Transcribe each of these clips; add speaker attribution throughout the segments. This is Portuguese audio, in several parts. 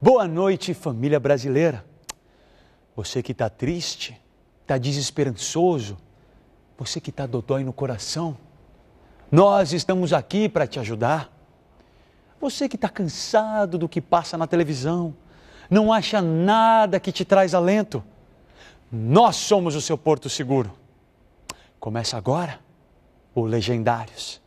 Speaker 1: Boa noite, família brasileira. Você que está triste, está desesperançoso, você que está dodói no coração, nós estamos aqui para te ajudar. Você que está cansado do que passa na televisão, não acha nada que te traz alento, nós somos o seu porto seguro. Começa agora o Legendários.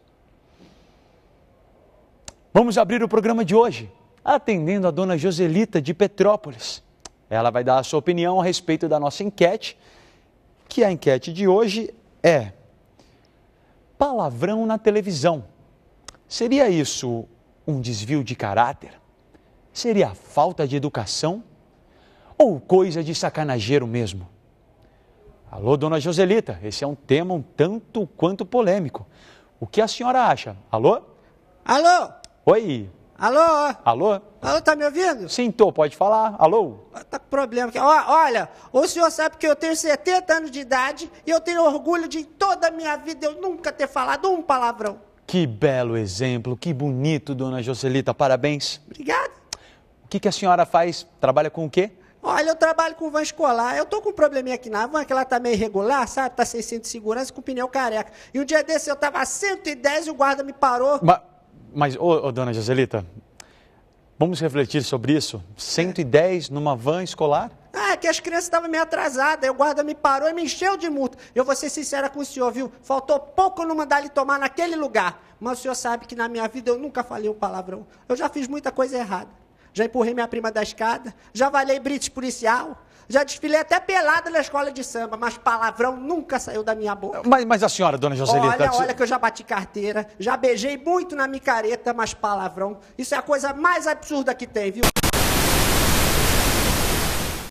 Speaker 1: Vamos abrir o programa de hoje atendendo a dona Joselita de Petrópolis. Ela vai dar a sua opinião a respeito da nossa enquete, que a enquete de hoje é: palavrão na televisão. Seria isso um desvio de caráter? Seria falta de educação? Ou coisa de sacanageiro mesmo? Alô, dona Joselita, esse é um tema um tanto quanto polêmico. O que a senhora acha?
Speaker 2: Alô? Alô? Oi. Alô? Alô? Alô, tá me ouvindo? Sim, tô, pode falar. Alô? Tá com problema aqui. olha, o senhor sabe que eu tenho 70 anos de idade e eu tenho orgulho de em toda a minha vida eu nunca ter falado um palavrão. Que
Speaker 1: belo exemplo, que bonito, dona Joselita, parabéns. Obrigado. O que, que a senhora faz? Trabalha com o quê?
Speaker 2: Olha, eu trabalho com van escolar, eu tô com um probleminha aqui na van, que ela tá meio irregular, sabe? Tá sem cinto de segurança, com pneu careca. E um dia desse eu tava a 110 e o guarda me parou.
Speaker 1: Mas... Mas, ô, dona Joselita, vamos refletir sobre isso? 110 numa van escolar?
Speaker 2: Ah, é que as crianças estavam meio atrasadas, o guarda me parou e me encheu de multa. Eu vou ser sincera com o senhor, viu? Faltou pouco não mandar ele tomar naquele lugar. Mas o senhor sabe que na minha vida eu nunca falei um palavrão. Eu já fiz muita coisa errada. Já empurrei minha prima da escada, já valei brite policial, já desfilei até pelada na escola de samba, mas palavrão nunca saiu da minha boca. Mas,
Speaker 1: mas a senhora, dona Joselita... Olha, olha que
Speaker 2: eu já bati carteira, já beijei muito na micareta, mas palavrão... Isso é a coisa mais absurda que tem, viu?